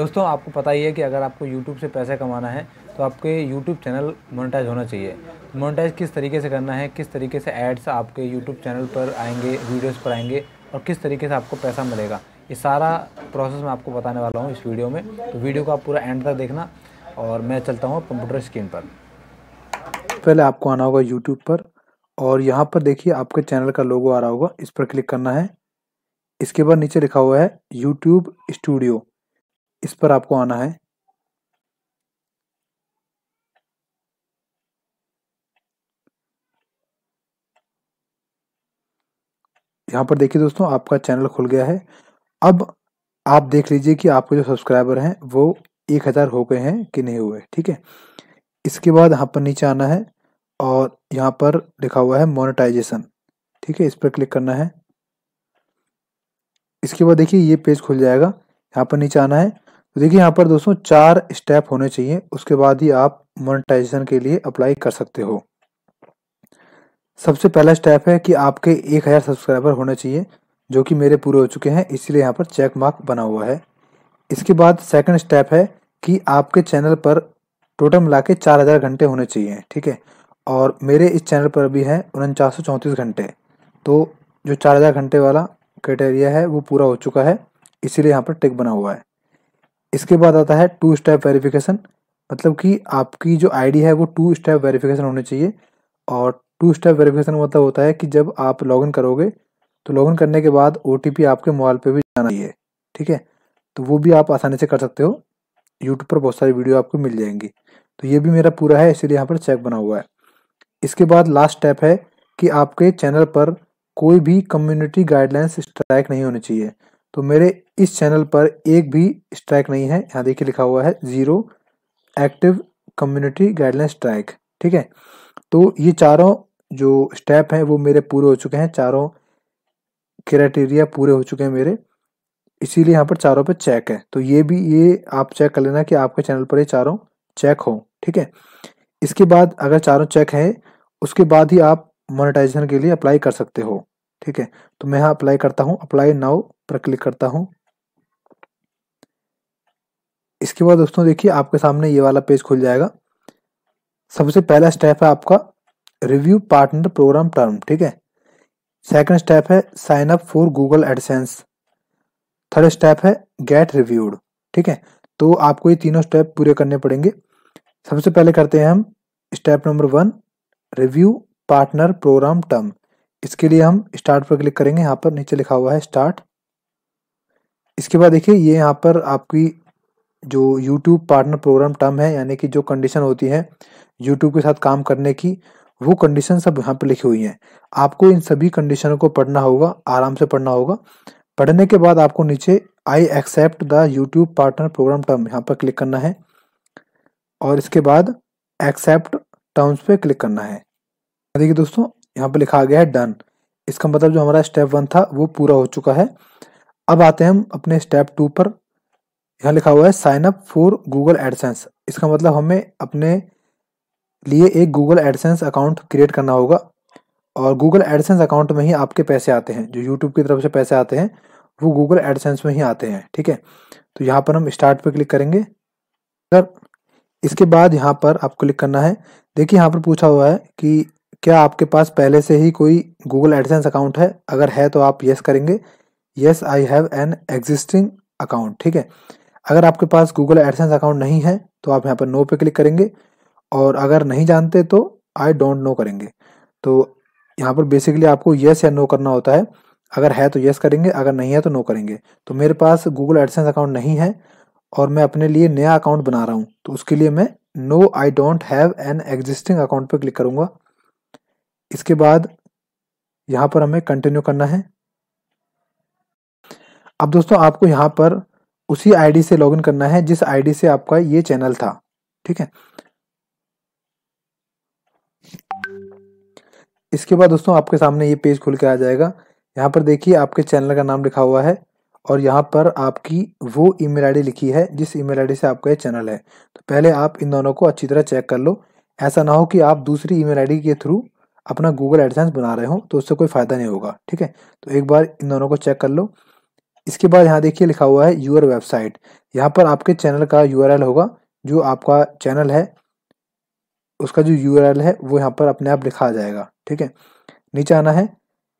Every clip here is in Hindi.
दोस्तों आपको पता ही है कि अगर आपको यूट्यूब से पैसा कमाना है तो आपके यूट्यूब चैनल मोनेटाइज होना चाहिए मोनेटाइज किस तरीके से करना है किस तरीके से एड्स आपके यूट्यूब चैनल पर आएंगे वीडियोस पर आएंगे और किस तरीके से आपको पैसा मिलेगा ये सारा प्रोसेस मैं आपको बताने वाला हूँ इस वीडियो में तो वीडियो को आप पूरा एंड तक देखना और मैं चलता हूँ कंप्यूटर स्क्रीन पर पहले आपको आना होगा यूट्यूब पर और यहाँ पर देखिए आपके चैनल का लोगो आ रहा होगा इस पर क्लिक करना है इसके बाद नीचे लिखा हुआ है यूट्यूब स्टूडियो इस पर आपको आना है यहां पर देखिए दोस्तों आपका चैनल खुल गया है अब आप देख लीजिए कि आपके जो सब्सक्राइबर हैं वो एक हज़ार हो गए हैं कि नहीं हुए ठीक है इसके बाद यहां पर नीचे आना है और यहां पर लिखा हुआ है मोनेटाइजेशन ठीक है इस पर क्लिक करना है इसके बाद देखिए ये पेज खुल जाएगा यहाँ पर नीचे आना है तो देखिए यहाँ पर दोस्तों चार स्टेप होने चाहिए उसके बाद ही आप मोनेटाइजेशन के लिए अप्लाई कर सकते हो सबसे पहला स्टेप है कि आपके एक हज़ार सब्सक्राइबर होने चाहिए जो कि मेरे पूरे हो चुके हैं इसीलिए यहाँ पर चेक मार्क बना हुआ है इसके बाद सेकंड स्टेप है कि आपके चैनल पर टोटल मिला के चार हज़ार घंटे होने चाहिए ठीक है और मेरे इस चैनल पर भी है उनचास सौ चौंतीस घंटे तो जो चार हज़ार घंटे वाला क्राइटेरिया है वो पूरा हो चुका है इसीलिए यहाँ पर टिक बना हुआ है इसके बाद आता है टू स्टेप वेरिफिकेशन मतलब कि आपकी जो आईडी है वो टू स्टेप वेरिफिकेशन होनी चाहिए और टू स्टेप वेरिफिकेशन मतलब होता है कि जब आप लॉगिन करोगे तो लॉगिन करने के बाद ओ आपके मोबाइल पर भी जाना चाहिए ठीक है तो वो भी आप आसानी से कर सकते हो यूट्यूब पर बहुत सारी वीडियो आपको मिल जाएंगी तो ये भी मेरा पूरा है इसीलिए यहाँ पर चेक बना हुआ है इसके बाद लास्ट स्टेप है कि आपके चैनल पर कोई भी कम्युनिटी गाइडलाइंस स्ट्राइक नहीं होनी चाहिए तो मेरे इस चैनल पर एक भी स्ट्राइक नहीं है यहाँ देखिए लिखा हुआ है zero active community guideline strike ठीक है तो ये चारों जो स्टेप हैं वो मेरे पूरे हो चुके हैं चारों क्राइटेरिया पूरे हो चुके हैं मेरे इसीलिए यहाँ पर चारों पर चेक है तो ये भी ये आप चेक कर लेना कि आपके चैनल पर ये चारों चेक हो ठीक है इसके बाद अगर चारों चेक हैं उसके बाद ही आप मोनेटाइजेशन के लिए अप्लाई कर सकते हो ठीक है तो मैं यहाँ अप्लाई करता हूँ अप्लाई नाउ पर क्लिक करता हूँ इसके बाद दोस्तों देखिए आपके सामने ये वाला पेज खुल जाएगा सबसे पहला स्टेप है आपका रिव्यू पार्टनर प्रोग्राम टर्म ठीक है सेकंड स्टेप है sign up for Google AdSense third step है गेट रिव्यूड ठीक है तो आपको ये तीनों स्टेप पूरे करने पड़ेंगे सबसे पहले करते हैं हम step number one review partner program term इसके लिए हम स्टार्ट पर क्लिक करेंगे यहाँ पर नीचे लिखा हुआ है स्टार्ट इसके बाद देखिए ये यहाँ पर आपकी जो YouTube पार्टनर प्रोग्राम टर्म है यानी कि जो कंडीशन होती है YouTube के साथ काम करने की वो कंडीशन सब यहाँ पर लिखी हुई हैं आपको इन सभी कंडीशनों को पढ़ना होगा आराम से पढ़ना होगा पढ़ने के बाद आपको नीचे I accept the YouTube partner program term यहाँ पर क्लिक करना है और इसके बाद एक्सेप्ट टर्म्स पे क्लिक करना है देखिए दोस्तों यहाँ पे लिखा गया है डन इसका मतलब जो हमारा स्टेप वन था वो पूरा हो चुका है अब आते हैं हम अपने स्टेप टू पर यहाँ लिखा हुआ है sign up for Google AdSense इसका मतलब हमें अपने लिए एक गूगल एडसेंस अकाउंट क्रिएट करना होगा और गूगल एडसेंस अकाउंट में ही आपके पैसे आते हैं जो यूट्यूब की तरफ से पैसे आते हैं वो गूगल एडसेंस में ही आते हैं ठीक है तो यहाँ पर हम स्टार्ट पे क्लिक करेंगे सर इसके बाद यहाँ पर आपको क्लिक करना है देखिए यहाँ पर पूछा हुआ है कि क्या आपके पास पहले से ही कोई गूगल एडसेंस अकाउंट है अगर है तो आप यस करेंगे yes I have an existing account ठीक है अगर आपके पास गूगल एडसेंस अकाउंट नहीं है तो आप यहाँ पर नो पे क्लिक करेंगे और अगर नहीं जानते तो आई डोंट नो करेंगे तो यहाँ पर बेसिकली आपको यस या नो करना होता है अगर है तो यस करेंगे अगर नहीं है तो नो करेंगे तो मेरे पास गूगल एडसेंस अकाउंट नहीं है और मैं अपने लिए नया अकाउंट बना रहा हूँ तो उसके लिए मैं no I don't have an existing account पर क्लिक करूँगा इसके बाद यहाँ पर हमें कंटिन्यू करना है अब दोस्तों आपको यहाँ पर उसी आईडी से लॉगिन करना है जिस आईडी से आपका ये चैनल था ठीक है इसके बाद दोस्तों आपके सामने ये पेज खुल के आ जाएगा यहाँ पर देखिए आपके चैनल का नाम लिखा हुआ है और यहाँ पर आपकी वो ईमेल आईडी लिखी है जिस ईमेल आईडी से आपका ये चैनल है तो पहले आप इन दोनों को अच्छी तरह चेक कर लो ऐसा ना हो कि आप दूसरी ईमेल आईडी के थ्रू अपना गूगल एडसेंस बना रहे हो तो उससे कोई फ़ायदा नहीं होगा ठीक है तो एक बार इन दोनों को चेक कर लो इसके बाद यहाँ देखिए लिखा हुआ है यूर वेबसाइट यहाँ पर आपके चैनल का यू होगा जो आपका चैनल है उसका जो यू है वो यहाँ पर अपने आप लिखा जाएगा ठीक है नीचे आना है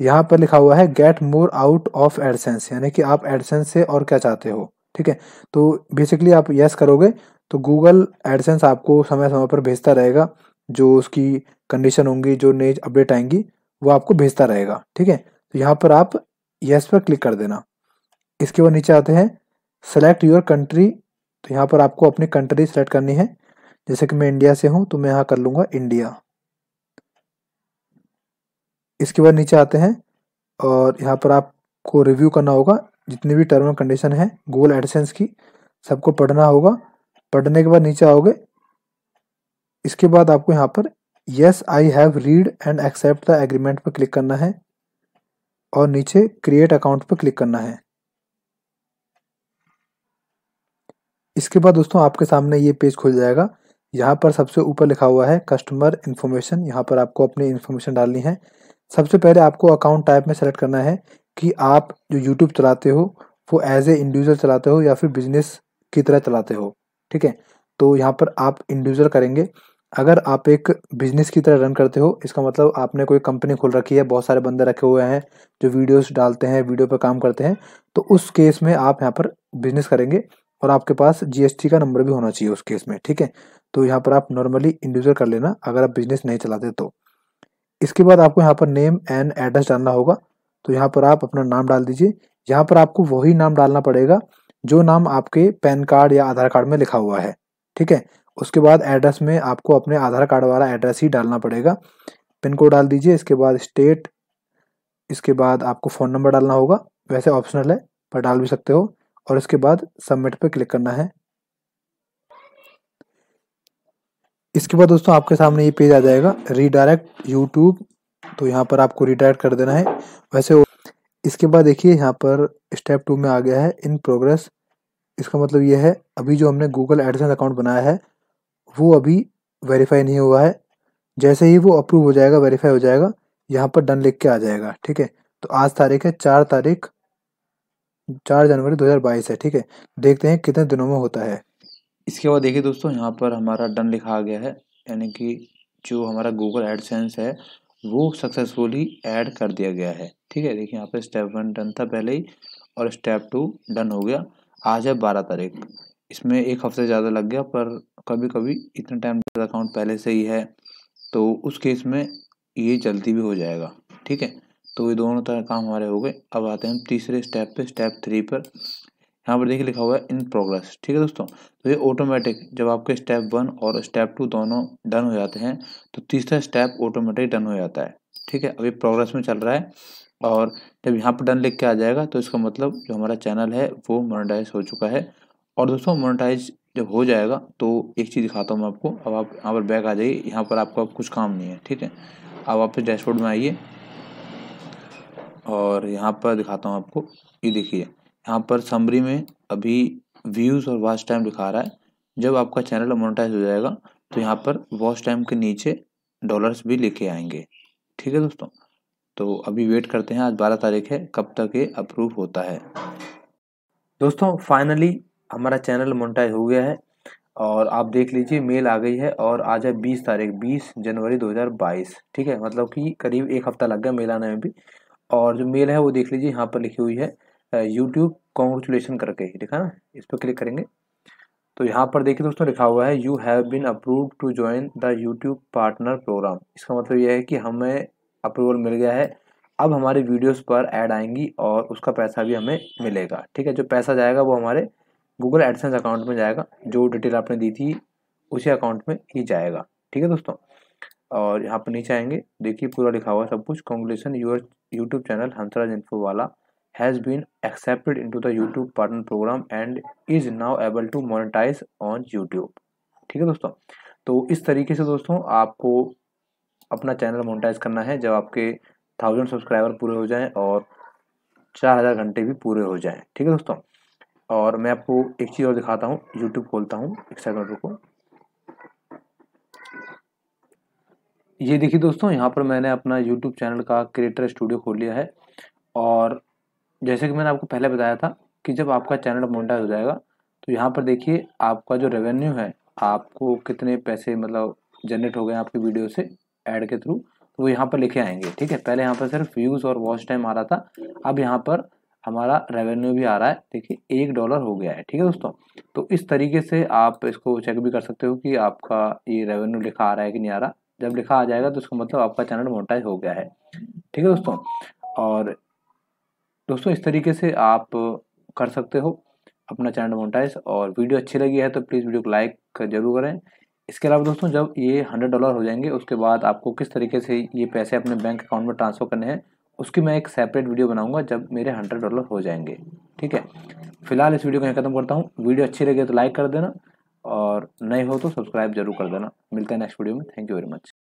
यहाँ पर लिखा हुआ है get more out of AdSense यानी कि आप एडसेंस से और क्या चाहते हो ठीक है तो बेसिकली आप यस करोगे तो गूगल एडसेंस आपको समय समय पर भेजता रहेगा जो उसकी कंडीशन होंगी जो नई अपडेट आएंगी वो आपको भेजता रहेगा ठीक है तो यहाँ पर आप यस पर क्लिक कर देना इसके बाद नीचे आते हैं सेलेक्ट योर कंट्री तो यहाँ पर आपको अपनी कंट्री सेलेक्ट करनी है जैसे कि मैं इंडिया से हूँ तो मैं यहाँ कर लूँगा इंडिया इसके बाद नीचे आते हैं और यहाँ पर आपको रिव्यू करना होगा जितनी भी टर्म एंड कंडीशन है गूगल एडिशंस की सबको पढ़ना होगा पढ़ने के बाद नीचे आओगे इसके बाद आपको यहाँ पर yes I have read and accept the agreement पर क्लिक करना है और नीचे क्रिएट अकाउंट पर क्लिक करना है इसके बाद दोस्तों आपके सामने ये पेज खुल जाएगा यहाँ पर सबसे ऊपर लिखा हुआ है कस्टमर इन्फॉर्मेशन यहाँ पर आपको अपनी इन्फॉर्मेशन डालनी है सबसे पहले आपको अकाउंट टाइप में सेलेक्ट करना है कि आप जो यूट्यूब चलाते हो वो एज ए इंडिविजुअल चलाते हो या फिर बिजनेस की तरह चलाते हो ठीक है तो यहाँ पर आप इंडिविजुअल करेंगे अगर आप एक बिजनेस की तरह रन करते हो इसका मतलब आपने कोई कंपनी खोल रखी है बहुत सारे बंदे रखे हुए हैं जो वीडियोस डालते हैं वीडियो पर काम करते हैं तो उस केस में आप यहाँ पर बिजनेस करेंगे और आपके पास जीएसटी का नंबर भी होना चाहिए उस केस में ठीक है तो यहाँ पर आप नॉर्मली इंडिविजुअल कर लेना अगर आप बिजनेस नहीं चलाते तो इसके बाद आपको यहाँ पर नेम एंड एड्रेस डालना होगा तो यहाँ पर आप अपना नाम डाल दीजिए यहाँ पर आपको वही नाम डालना पड़ेगा जो नाम आपके पैन कार्ड या आधार कार्ड में लिखा हुआ है ठीक है उसके बाद एड्रेस में आपको अपने आधार कार्ड वाला एड्रेस ही डालना पड़ेगा पिन कोड डाल दीजिए इसके बाद स्टेट इसके बाद आपको फ़ोन नंबर डालना होगा वैसे ऑप्शनल है पर डाल भी सकते हो और इसके बाद सबमिट पर क्लिक करना है इसके बाद दोस्तों आपके सामने ये पेज आ जाएगा रीडायरेक्ट यूट्यूब तो यहाँ पर आपको रिडायरेक्ट कर देना है वैसे इसके बाद देखिए यहाँ पर स्टेप टू में आ गया है इन प्रोग्रेस इसका मतलब ये है अभी जो हमने गूगल एडसेंस अकाउंट बनाया है वो अभी वेरीफाई नहीं हुआ है जैसे ही वो अप्रूव हो जाएगा वेरीफाई हो जाएगा यहाँ पर डन लिख के आ जाएगा ठीक है तो आज तारीख है चार तारीख चार जनवरी 2022 है ठीक है देखते हैं कितने दिनों में होता है इसके बाद देखिए दोस्तों यहाँ पर हमारा डन लिखा गया है यानी कि जो हमारा गूगल एडसेंस है वो सक्सेसफुली ऐड कर दिया गया है ठीक है देखिए यहाँ पर स्टेप वन डन था पहले ही और स्टेप टू डन हो गया आज है बारह तारीख इसमें एक हफ्ते ज़्यादा लग गया पर कभी कभी इतना टाइम अकाउंट पहले से ही है तो उस केस में ये जल्दी भी हो जाएगा ठीक है तो ये दोनों तरह काम हमारे हो गए अब आते हैं हम तीसरे स्टेप पे स्टेप थ्री पर यहाँ पर देखिए लिखा हुआ है इन प्रोग्रेस ठीक है दोस्तों तो ये ऑटोमेटिक जब आपके स्टेप वन और स्टेप टू दोनों डन हो जाते हैं तो तीसरा स्टेप ऑटोमेटिक डन हो जाता है ठीक है अभी प्रोग्रेस में चल रहा है और जब यहाँ पर डन लिख के आ जाएगा तो इसका मतलब जो हमारा चैनल है वो मोनेटाइज हो चुका है और दोस्तों मोनेटाइज जब हो जाएगा तो एक चीज़ दिखाता हूँ मैं आपको अब आप यहाँ पर बैक आ जाइए यहाँ पर आपका कुछ काम नहीं है ठीक है अब आप डैशबोर्ड में आइए और यहाँ पर दिखाता हूँ आपको ये देखिए यहाँ पर समरी में अभी व्यूज़ और वॉच टाइम दिखा रहा है जब आपका चैनल मोनेटाइज हो जाएगा तो यहाँ पर वॉच टाइम के नीचे डॉलर्स भी लेके आएंगे ठीक है दोस्तों तो अभी वेट करते हैं आज बारह तारीख है कब तक ये अप्रूव होता है दोस्तों फाइनली हमारा चैनल मोनटाइज हो गया है और आप देख लीजिए मेल आ गई है और आज है बीस तारीख बीस जनवरी दो हज़ार बाईस ठीक है मतलब कि करीब एक हफ़्ता लग गया मेल आने में भी और जो मेल है वो देख लीजिए यहाँ पर लिखी हुई है यूट्यूब कॉन्ग्रेचुलेसन करके ठीक है ना इस पर क्लिक करेंगे तो यहाँ पर देखिए दोस्तों लिखा हुआ है you have been approve to join the YouTube partner program इसका मतलब यह है कि हमें अप्रूवल मिल गया है अब हमारे वीडियोस पर ऐड आएंगी और उसका पैसा भी हमें मिलेगा ठीक है जो पैसा जाएगा वो हमारे गूगल एडसेंस अकाउंट में जाएगा जो डिटेल आपने दी थी उसी अकाउंट में ही जाएगा ठीक है दोस्तों और यहाँ पर नीचे आएंगे देखिए पूरा लिखा हुआ सब कुछ congratulation your YouTube channel Hansraj info वाला has been accepted into the YouTube partner program and is now able to monetize on YouTube ठीक है दोस्तों तो इस तरीके से दोस्तों आपको अपना चैनल मोनिटाइज करना है जब आपके थाउजेंड सब्सक्राइबर पूरे हो जाएँ और चार हज़ार घंटे भी पूरे हो जाएँ ठीक है दोस्तों और मैं आपको एक चीज़ और दिखाता हूँ यूट्यूब खोलता हूँ एक सेकंड रुको ये देखिए दोस्तों यहाँ पर मैंने अपना यूट्यूब चैनल का क्रिएटर स्टूडियो खोल लिया है और जैसे कि मैंने आपको पहले बताया था कि जब आपका चैनल मोनटाइज हो जाएगा तो यहाँ पर देखिए आपका जो रेवेन्यू है आपको कितने पैसे मतलब जनरेट हो गए आपकी वीडियो से एड के थ्रू तो वो यहाँ पर लिखे आएंगे ठीक है पहले यहाँ पर सिर्फ व्यूज़ और वॉच टाइम आ रहा था अब यहाँ पर हमारा रेवेन्यू भी आ रहा है देखिए एक डॉलर हो गया है ठीक है दोस्तों तो इस तरीके से आप इसको चेक भी कर सकते हो कि आपका ये रेवेन्यू लिखा आ रहा है कि नहीं आ रहा जब लिखा आ जाएगा तो इसका मतलब आपका चैनल मोटाइज हो गया है ठीक है दोस्तों और दोस्तों इस तरीके से आप कर सकते हो अपना चैनल मोटाइज और वीडियो अच्छी लगी है तो प्लीज़ वीडियो को लाइक जरूर करें इसके अलावा दोस्तों जब ये हंड्रेड डॉलर हो जाएंगे उसके बाद आपको किस तरीके से ये पैसे अपने बैंक अकाउंट में ट्रांसफ़र करने हैं उसकी मैं एक सेपरेट वीडियो बनाऊंगा जब मेरे हंड्रेड डॉलर हो जाएंगे ठीक है फिलहाल इस वीडियो को मैं खत्म करता हूँ वीडियो अच्छी लगे तो लाइक कर देना और नए हो तो सब्सक्राइब जरूर कर देना मिलते हैं नेक्स्ट वीडियो में थैंक यू वेरी मच